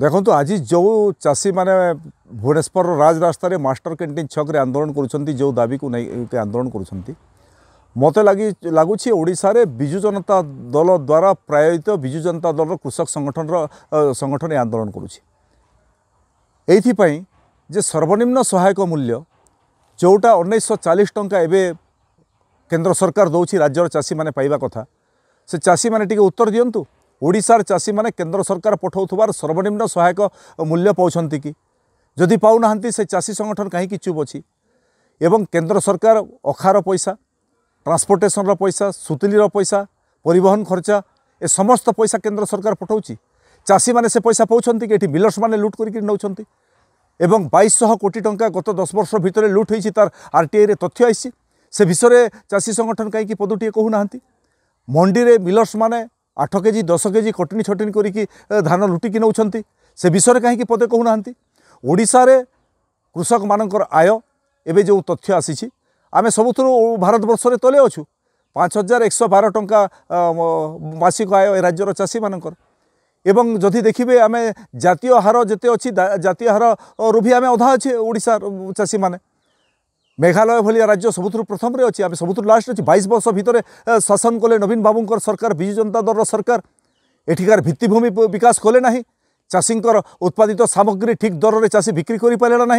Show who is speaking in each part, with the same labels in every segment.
Speaker 1: ଦେଖନ୍ତୁ ଆଜି ଯେଉଁ ଚାଷୀମାନେ ଭୁବନେଶ୍ୱରର ରାଜରାସ୍ତାରେ ମାଷ୍ଟର କ୍ୟାଣ୍ଟିନ୍ ଛକରେ ଆନ୍ଦୋଳନ କରୁଛନ୍ତି ଯେଉଁ ଦାବିକୁ ନେଇକି ଆନ୍ଦୋଳନ କରୁଛନ୍ତି ମୋତେ ଲାଗି ଲାଗୁଛି ଓଡ଼ିଶାରେ ବିଜୁ ଜନତା ଦଳ ଦ୍ୱାରା ପ୍ରାୟୋଜିତ ବିଜୁ ଜନତା ଦଳର କୃଷକ ସଂଗଠନର ସଂଗଠନ ଏ ଆନ୍ଦୋଳନ କରୁଛି ଏଇଥିପାଇଁ ଯେ ସର୍ବନିମ୍ନ ସହାୟକ ମୂଲ୍ୟ ଯେଉଁଟା ଉଣେଇଶହ ଚାଳିଶ ଟଙ୍କା ଏବେ କେନ୍ଦ୍ର ସରକାର ଦେଉଛି ରାଜ୍ୟର ଚାଷୀମାନେ ପାଇବା କଥା ସେ ଚାଷୀମାନେ ଟିକେ ଉତ୍ତର ଦିଅନ୍ତୁ ଓଡ଼ିଶାର ଚାଷୀମାନେ କେନ୍ଦ୍ର ସରକାର ପଠାଉଥିବାର ସର୍ବନିମ୍ନ ସହାୟକ ମୂଲ୍ୟ ପାଉଛନ୍ତି କି ଯଦି ପାଉନାହାନ୍ତି ସେ ଚାଷୀ ସଂଗଠନ କାହିଁକି ଚୁପ୍ ଅଛି ଏବଂ କେନ୍ଦ୍ର ସରକାର ଅଖାର ପଇସା ଟ୍ରାନ୍ସପୋର୍ଟେସନର ପଇସା ସୁତିଲିର ପଇସା ପରିବହନ ଖର୍ଚ୍ଚା ଏ ସମସ୍ତ ପଇସା କେନ୍ଦ୍ର ସରକାର ପଠାଉଛି ଚାଷୀମାନେ ସେ ପଇସା ପାଉଛନ୍ତି କି ଏଠି ମିଲର୍ସମାନେ ଲୁଟ୍ କରିକି ନେଉଛନ୍ତି এবং বাইশশহ কোটি টঙ্কা গত দশ বর্ষ ভিতরে লুট হয়েছে তার আরটিআইরে তথ্য আসছে সে বিষয়ে চাষী সংগঠন কী পদটিয়ে কু না মন্ডিরে মিলর্স মানে আঠ কেজি দশ কেজি কটিনি ଛଟିନି କରିକି ଧାନ ଲୁଟିକି ନେଉଛନ୍ତି ସେ ବିଷୟରେ କାହିଁକି ପଦେ କହୁନାହାନ୍ତି ଓଡ଼ିଶାରେ କୃଷକମାନଙ୍କର ଆୟ ଏବେ ଯେଉଁ ତଥ୍ୟ ଆସିଛି ଆମେ ସବୁଥିରୁ ଭାରତବର୍ଷରେ ତଳେ ଅଛୁ ପାଞ୍ଚ ହଜାର ଏକଶହ ବାର ଟଙ୍କା ମାସିକ ଆୟ ଏ ରାଜ୍ୟର ଚାଷୀମାନଙ୍କର ଏବଂ ଯଦି ଦେଖିବେ ଆମେ ଜାତୀୟ ହାର ଯେତେ ଅଛି ଜାତୀୟ ହାରରୁ ବି ଆମେ ଅଧା ଅଛେ ଓଡ଼ିଶାର ଚାଷୀମାନେ মেঘালয় ভাইয়া রাজ্য সবুথ প্রথমে অছি আমি সবুথ লাস্ট অছি বাইশ বর্ষ ভিতরে শাসন কলে নবীন বাবুঙ্কর সরকার বিজু জনতা দলর সরকার এঠিকার ভিত্তিভূমি বিকাশ কলে না চাষীঙ্কর উৎপাদিত সামগ্রী ঠিক দরের চাষী বিক্রি করে পারে না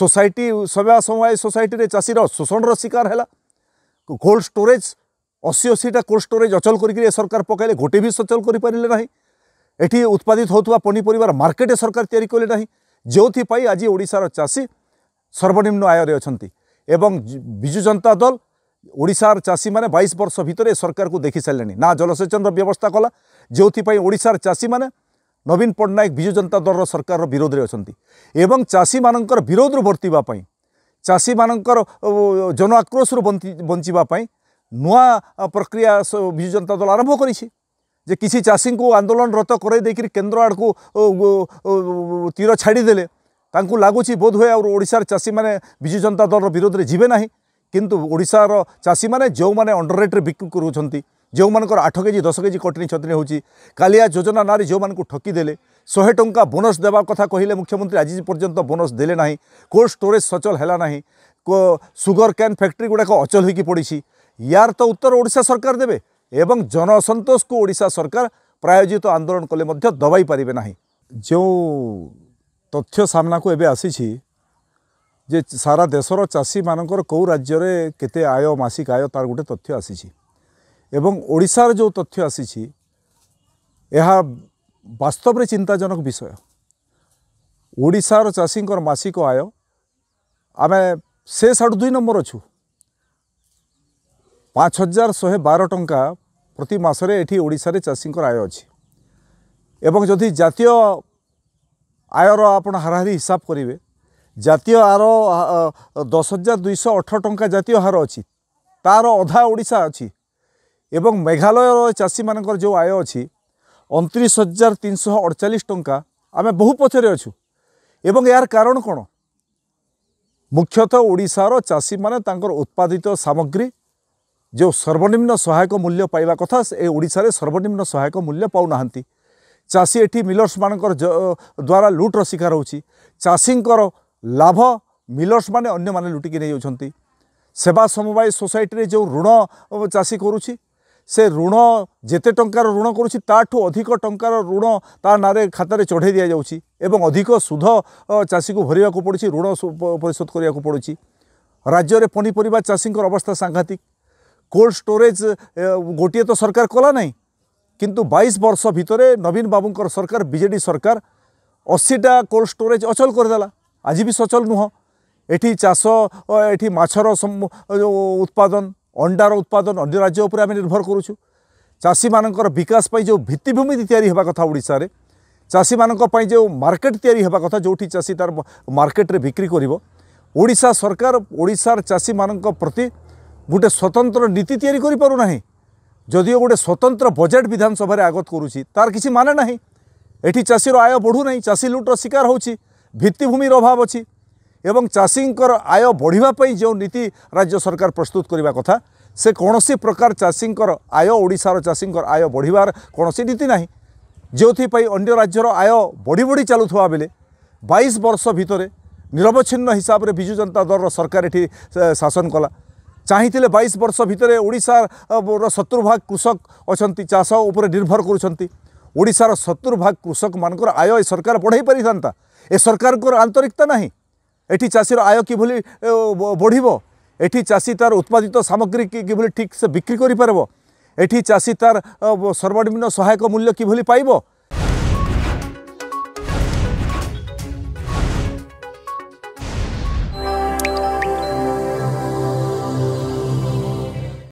Speaker 1: সোসাইটি সভা সমবায় সোসাইটি চাষীর শোষণর শিকার হল কোল্ড স্টোরেজ অশি অশিটা কোল্ড স্টোরেজ অচল করি এ সরকার পকাইলে গোটে বি সচল করে পারে না এটি উৎপাদিত হওয়া পনিপরিবার মার্কেটে সরকার তৈরি কলে না যে আজ ওড়শার চাষী সর্বনিম্ন আয়রে অনেক এবং বিজু জনতা দল ଓଡ଼ିଶାର ଚାଷୀମାନେ ବାଇଶ ବର୍ଷ ଭିତରେ ଏ ସରକାରକୁ ଦେଖିସାରିଲେଣି ନା ଜଳସେଚନର ବ୍ୟବସ୍ଥା କଲା ଯେଉଁଥିପାଇଁ ଓଡ଼ିଶାର ଚାଷୀମାନେ ନବୀନ ପଟ୍ଟନାୟକ ବିଜୁ ଜନତା ଦଳର ସରକାରର ବିରୋଧରେ ଅଛନ୍ତି ଏବଂ ଚାଷୀମାନଙ୍କର ବିରୋଧରୁ ବର୍ତ୍ତିବା ପାଇଁ ଚାଷୀମାନଙ୍କର ଜନ ଆକ୍ରୋଶରୁ ବଞ୍ଚିବା ପାଇଁ ନୂଆ ପ୍ରକ୍ରିୟା ବିଜୁ ଜନତା ଦଳ ଆରମ୍ଭ କରିଛି ଯେ କିଛି ଚାଷୀଙ୍କୁ ଆନ୍ଦୋଳନରତ କରାଇ ଦେଇକରି କେନ୍ଦ୍ର ଆଡ଼କୁ ତୀର ଛାଡ଼ିଦେଲେ ତାଙ୍କୁ ଲାଗୁଛି ବୋଧହୁଏ ଆଉ ଓଡ଼ିଶାର ଚାଷୀମାନେ ବିଜୁ ଜନତା ଦଳର ବିରୋଧରେ ଯିବେ ନାହିଁ କିନ୍ତୁ ଓଡ଼ିଶାର ଚାଷୀମାନେ ଯେଉଁମାନେ ଅଣ୍ଡର ରେଟ୍ରେ ବିକ୍ରି କରୁଛନ୍ତି ଯେଉଁମାନଙ୍କର ଆଠ କେଜି ଦଶ କେଜି କଟନୀ ଛଟନୀ ହେଉଛି କାଳିଆ ଯୋଜନା ନାଁରେ ଯେଉଁମାନଙ୍କୁ ଠକିଦେଲେ ଶହେ ଟଙ୍କା ବୋନସ୍ ଦେବା କଥା କହିଲେ ମୁଖ୍ୟମନ୍ତ୍ରୀ ଆଜି ପର୍ଯ୍ୟନ୍ତ ବୋନସ୍ ଦେଲେ ନାହିଁ କୋଲ୍ଡ ଷ୍ଟୋରେଜ୍ ସଚଳ ହେଲା ନାହିଁ ସୁଗର କ୍ୟାନ୍ ଫ୍ୟାକ୍ଟ୍ରି ଗୁଡ଼ାକ ଅଚଳ ହୋଇକି ପଡ଼ିଛି ୟାର ତ ଉତ୍ତର ଓଡ଼ିଶା ସରକାର ଦେବେ ଏବଂ ଜନସନ୍ତୋଷକୁ ଓଡ଼ିଶା ସରକାର ପ୍ରାୟୋଜିତ ଆନ୍ଦୋଳନ କଲେ ମଧ୍ୟ ଦବାଇ ପାରିବେ ନାହିଁ ଯେଉଁ ତଥ୍ୟ ସାମ୍ନାକୁ ଏବେ ଆସିଛି ଯେ ସାରା ଦେଶର ଚାଷୀମାନଙ୍କର କେଉଁ ରାଜ୍ୟରେ କେତେ ଆୟ ମାସିକ ଆୟ ତା'ର ଗୋଟେ ତଥ୍ୟ ଆସିଛି ଏବଂ ଓଡ଼ିଶାର ଯେଉଁ ତଥ୍ୟ ଆସିଛି ଏହା ବାସ୍ତବରେ ଚିନ୍ତାଜନକ ବିଷୟ ଓଡ଼ିଶାର ଚାଷୀଙ୍କର ମାସିକ ଆୟ ଆମେ ସେ ସାଢ଼ୁ ଦୁଇ ନମ୍ବର ଅଛୁ ପାଞ୍ଚ ହଜାର ଶହେ ବାର ଟଙ୍କା ପ୍ରତି ମାସରେ ଏଠି ଓଡ଼ିଶାରେ ଚାଷୀଙ୍କର ଆୟ ଅଛି ଏବଂ ଯଦି ଜାତୀୟ ଆୟର ଆପଣ ହାରାହାରି ହିସାବ କରିବେ ଜାତୀୟ ହାର ଦଶ ହଜାର ଦୁଇଶହ ଅଠର ଟଙ୍କା ଜାତୀୟ ହାର ଅଛି ତା'ର ଅଧା ଓଡ଼ିଶା ଅଛି ଏବଂ ମେଘାଳୟର ଚାଷୀମାନଙ୍କର ଯେଉଁ ଆୟ ଅଛି ଅଣତିରିଶ ହଜାର ତିନିଶହ ଅଡ଼ଚାଳିଶ ଟଙ୍କା ଆମେ ବହୁ ପଛରେ ଅଛୁ ଏବଂ ଏହାର କାରଣ କ'ଣ ମୁଖ୍ୟତଃ ଓଡ଼ିଶାର ଚାଷୀମାନେ ତାଙ୍କର ଉତ୍ପାଦିତ ସାମଗ୍ରୀ ଯେଉଁ ସର୍ବନିମ୍ନ ସହାୟକ ମୂଲ୍ୟ ପାଇବା କଥା ସେ ଓଡ଼ିଶାରେ ସର୍ବନିମ୍ନ ସହାୟକ ମୂଲ୍ୟ ପାଉନାହାନ୍ତି ଚାଷୀ ଏଠି ମିଲର୍ସମାନଙ୍କର ଦ୍ୱାରା ଲୁଟ୍ର ଶିକାର ହେଉଛି ଚାଷୀଙ୍କର ଲାଭ ମିଲର୍ସମାନେ ଅନ୍ୟମାନେ ଲୁଟିକି ନେଇଯାଉଛନ୍ତି ସେବା ସମବାୟ ସୋସାଇଟିରେ ଯେଉଁ ଋଣ ଚାଷୀ କରୁଛି ସେ ଋଣ ଯେତେ ଟଙ୍କାର ଋଣ କରୁଛି ତାଠୁ ଅଧିକ ଟଙ୍କାର ଋଣ ତା ନାଁରେ ଖାତାରେ ଚଢ଼େଇ ଦିଆଯାଉଛି ଏବଂ ଅଧିକ ସୁଧ ଚାଷୀକୁ ଭରିବାକୁ ପଡ଼ୁଛି ଋଣ ପରିଶୋଧ କରିବାକୁ ପଡ଼ୁଛି ରାଜ୍ୟରେ ପନିପରିବା ଚାଷୀଙ୍କର ଅବସ୍ଥା ସାଂଘାତିକ କୋଲ୍ଡ ଷ୍ଟୋରେଜ୍ ଗୋଟିଏ ତ ସରକାର କଲା ନାହିଁ কিন্তু বাইশ বর্ষ ভিতরে নবীন বাবুঙ্কর সরকার বিজেডি সরকার অশীটা কোল্ড স্টোরেজ অচল করেদেলা আজ বি সচল নুহ এটি চাষ এটি মাছর উৎপাদন অন্ডার উৎপাদন অন্য রাজ্য উপরে আমি নির্ভর করুছু চাষীমানଙ୍କର ବିକାଶ ପାଇଁ ଯେଉଁ ଭିତ୍ତିଭୂମି ତିଆରି ହେବା କଥା ଓଡ଼ିଶାରେ ଚାଷୀମାନଙ୍କ ପାଇଁ ଯେଉଁ ମାର୍କେଟ୍ ତିଆରି ହେବା କଥା ଯେଉଁଠି ଚାଷୀ ତା'ର ମାର୍କେଟ୍ରେ ବିକ୍ରି କରିବ ଓଡ଼ିଶା ସରକାର ଓଡ଼ିଶାର ଚାଷୀମାନଙ୍କ ପ୍ରତି ଗୋଟେ ସ୍ୱତନ୍ତ୍ର ନୀତି ତିଆରି କରିପାରୁନାହିଁ যদিও গোটে স্বতন্ত্র বজেট বিধানসভায় আগত করুছি তার কিছু মানে না এটি চাষীর আয় বড়ু না চাষী লুটর শিকার হচ্ছে ভিত্তিভূমির অভাব অছি এবং চাষীঙ্কর আয় বড়া যে নীতি রাজ্য সরকার প্রস্তুত করা কথা সে কোণী প্রকার চাষীঙ্কর আয় ওড়শার চাষীঙ্কর আয় বড়ার কোণী নীতি না যেপাই অন্য রাজ্যর আয় বড়ি বড়ি চালুয়া বেলে বাইশ বর্ষ ভিতরে নিরবচ্ছিন্ন হিসাবে বিজু জনতা দলর সরকার এটি শাসন কলা ଚାହିଁଥିଲେ ବାଇଶ ବର୍ଷ ଭିତରେ ଓଡ଼ିଶାର ସତୁର୍ଭାଗ କୃଷକ ଅଛନ୍ତି ଚାଷ ଉପରେ ନିର୍ଭର କରୁଛନ୍ତି ଓଡ଼ିଶାର ସତୁର୍ଭାଗ କୃଷକମାନଙ୍କର ଆୟ ଏ ସରକାର ବଢ଼େଇ ପାରିଥାନ୍ତା ଏ ସରକାରଙ୍କର ଆନ୍ତରିକତା ନାହିଁ ଏଠି ଚାଷୀର ଆୟ କିଭଳି ବଢ଼ିବ ଏଠି ଚାଷୀ ତା'ର ଉତ୍ପାଦିତ ସାମଗ୍ରୀ କିଭଳି ଠିକ୍ ସେ ବିକ୍ରି କରିପାରିବ ଏଠି ଚାଷୀ ତା'ର ସର୍ବନିମ୍ନ ସହାୟକ ମୂଲ୍ୟ କିଭଳି ପାଇବ